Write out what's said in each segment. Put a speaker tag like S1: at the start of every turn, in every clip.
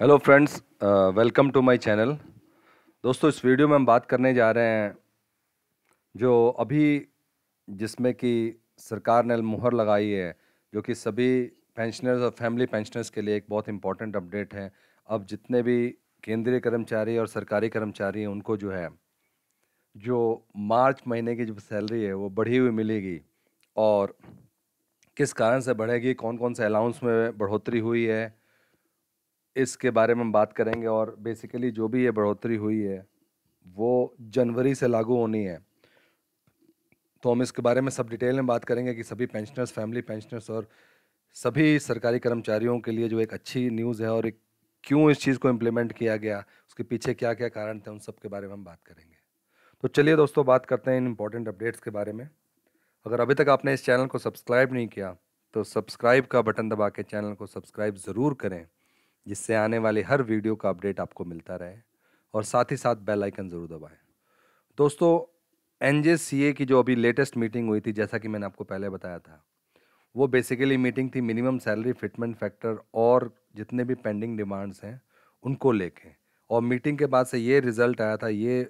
S1: hello friends welcome to my channel दोस्तों इस video में हम बात करने जा रहे हैं जो अभी जिसमें कि सरकार ने मुहर लगाई है जो कि सभी पेंशनर्स और फैमिली पेंशनर्स के लिए एक बहुत इंपॉर्टेंट अपडेट है अब जितने भी केंद्रीय कर्मचारी और सरकारी कर्मचारी हैं उनको जो है जो मार्च महीने की जो सैलरी है वो बढ़ी हुई मिलेगी और किस कारण से बढ़ेगी कौन कौन से अलाउंस में बढ़ोतरी हुई है इसके बारे में हम बात करेंगे और बेसिकली जो भी ये बढ़ोतरी हुई है वो जनवरी से लागू होनी है तो हम इसके बारे में सब डिटेल में बात करेंगे कि सभी पेंशनर्स फैमिली पेंशनर्स और सभी सरकारी कर्मचारियों के लिए जो एक अच्छी न्यूज़ है और एक क्यों इस चीज़ को इम्प्लीमेंट किया गया उसके पीछे क्या क्या कारण थे उन सब के बारे में हम बात करेंगे तो चलिए दोस्तों बात करते हैं इन इंपॉर्टेंट अपडेट्स के बारे में अगर अभी तक आपने इस चैनल को सब्सक्राइब नहीं किया तो सब्सक्राइब का बटन दबा के चैनल को सब्सक्राइब ज़रूर करें जिससे आने वाले हर वीडियो का अपडेट आपको मिलता रहे और साथ ही साथ बेल आइकन ज़रूर दबाएं दोस्तों एन की जो अभी लेटेस्ट मीटिंग हुई थी जैसा कि मैंने आपको पहले बताया था वो बेसिकली मीटिंग थी मिनिमम सैलरी फिटमेंट फैक्टर और जितने भी पेंडिंग डिमांड्स हैं उनको लेके और मीटिंग के बाद से ये रिज़ल्ट आया था ये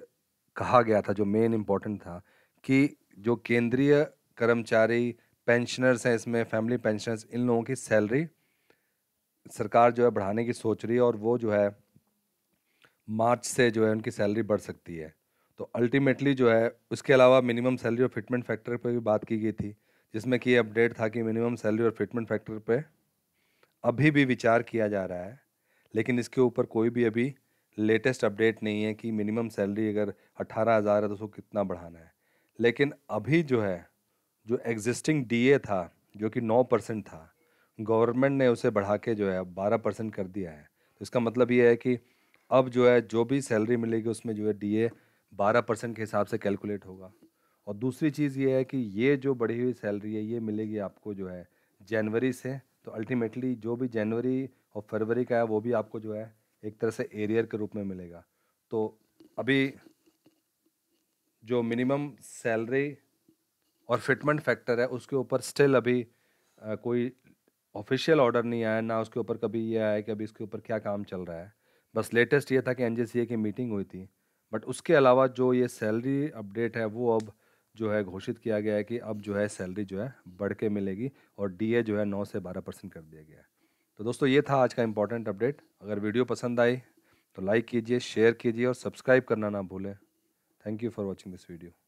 S1: कहा गया था जो मेन इम्पॉर्टेंट था कि जो केंद्रीय कर्मचारी पेंशनर्स हैं इसमें फैमिली पेंशनर्स इन लोगों की सैलरी सरकार जो है बढ़ाने की सोच रही है और वो जो है मार्च से जो है उनकी सैलरी बढ़ सकती है तो अल्टीमेटली जो है उसके अलावा मिनिमम सैलरी और फिटमेंट फैक्टर पर भी बात की गई थी जिसमें कि ये अपडेट था कि मिनिमम सैलरी और फिटमेंट फैक्टर पर अभी भी विचार किया जा रहा है लेकिन इसके ऊपर कोई भी अभी लेटेस्ट अपडेट नहीं है कि मिनिमम सैलरी अगर अट्ठारह हज़ार है तो उसको कितना बढ़ाना है लेकिन अभी जो है जो एग्जिस्टिंग डीए था जो कि नौ परसेंट था गवर्नमेंट ने उसे बढ़ा के जो है बारह परसेंट कर दिया है तो इसका मतलब ये है कि अब जो है जो भी सैलरी मिलेगी उसमें जो है डी ए बारह परसेंट के हिसाब से कैलकुलेट होगा और दूसरी चीज़ ये है कि ये जो बढ़ी हुई सैलरी है ये मिलेगी आपको जो है जनवरी से तो अल्टीमेटली जो भी जनवरी और फरवरी का है वो भी आपको जो है एक तरह से एरियर के रूप में मिलेगा तो अभी जो मिनिमम सैलरी और फिटमेंट फैक्टर है उसके ऊपर स्टिल अभी आ, कोई ऑफिशियल ऑर्डर नहीं आया ना उसके ऊपर कभी ये आया कि अभी इसके ऊपर क्या काम चल रहा है बस लेटेस्ट ये था कि एन की मीटिंग हुई थी बट उसके अलावा जो ये सैलरी अपडेट है वो अब जो है घोषित किया गया है कि अब जो है सैलरी जो है बढ़ के मिलेगी और डी जो है नौ से बारह परसेंट कर दिया गया है तो दोस्तों ये था आज का इम्पॉर्टेंट अपडेट अगर वीडियो पसंद आई तो लाइक कीजिए शेयर कीजिए और सब्सक्राइब करना ना भूलें thank you for watching this video